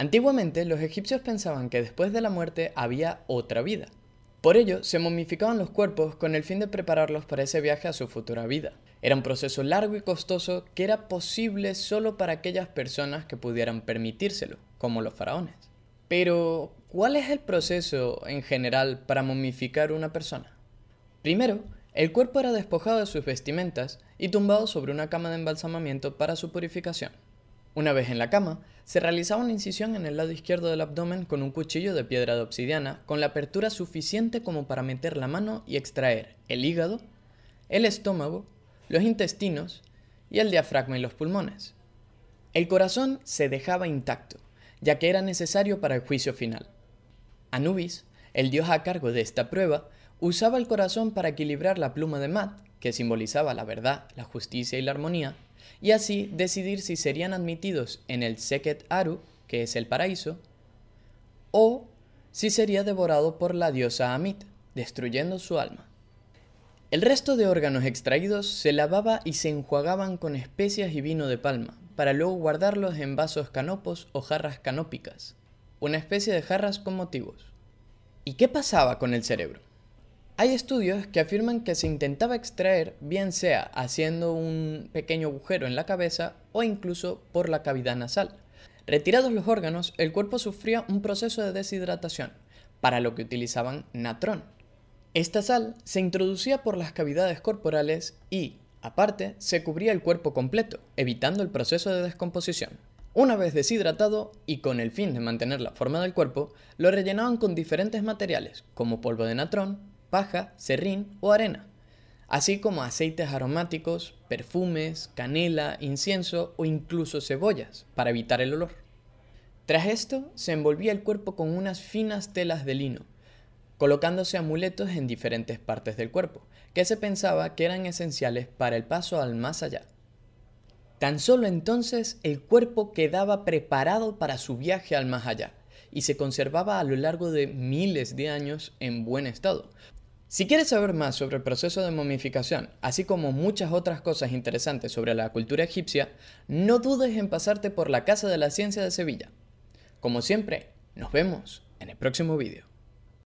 Antiguamente los egipcios pensaban que después de la muerte había otra vida. Por ello, se momificaban los cuerpos con el fin de prepararlos para ese viaje a su futura vida. Era un proceso largo y costoso que era posible solo para aquellas personas que pudieran permitírselo, como los faraones. Pero, ¿cuál es el proceso en general para momificar una persona? Primero, el cuerpo era despojado de sus vestimentas y tumbado sobre una cama de embalsamamiento para su purificación. Una vez en la cama, se realizaba una incisión en el lado izquierdo del abdomen con un cuchillo de piedra de obsidiana, con la apertura suficiente como para meter la mano y extraer el hígado, el estómago, los intestinos y el diafragma y los pulmones. El corazón se dejaba intacto, ya que era necesario para el juicio final. Anubis, el dios a cargo de esta prueba, usaba el corazón para equilibrar la pluma de Mat, que simbolizaba la verdad, la justicia y la armonía, y así decidir si serían admitidos en el Seket Aru, que es el paraíso, o si sería devorado por la diosa Amit, destruyendo su alma. El resto de órganos extraídos se lavaba y se enjuagaban con especias y vino de palma, para luego guardarlos en vasos canopos o jarras canópicas, una especie de jarras con motivos. ¿Y qué pasaba con el cerebro? Hay estudios que afirman que se intentaba extraer, bien sea haciendo un pequeño agujero en la cabeza o incluso por la cavidad nasal. Retirados los órganos, el cuerpo sufría un proceso de deshidratación, para lo que utilizaban natrón. Esta sal se introducía por las cavidades corporales y, aparte, se cubría el cuerpo completo, evitando el proceso de descomposición. Una vez deshidratado y con el fin de mantener la forma del cuerpo, lo rellenaban con diferentes materiales, como polvo de natrón, paja, serrín o arena, así como aceites aromáticos, perfumes, canela, incienso o incluso cebollas para evitar el olor. Tras esto, se envolvía el cuerpo con unas finas telas de lino, colocándose amuletos en diferentes partes del cuerpo, que se pensaba que eran esenciales para el paso al más allá. Tan solo entonces el cuerpo quedaba preparado para su viaje al más allá y se conservaba a lo largo de miles de años en buen estado, si quieres saber más sobre el proceso de momificación, así como muchas otras cosas interesantes sobre la cultura egipcia, no dudes en pasarte por la Casa de la Ciencia de Sevilla. Como siempre, nos vemos en el próximo vídeo.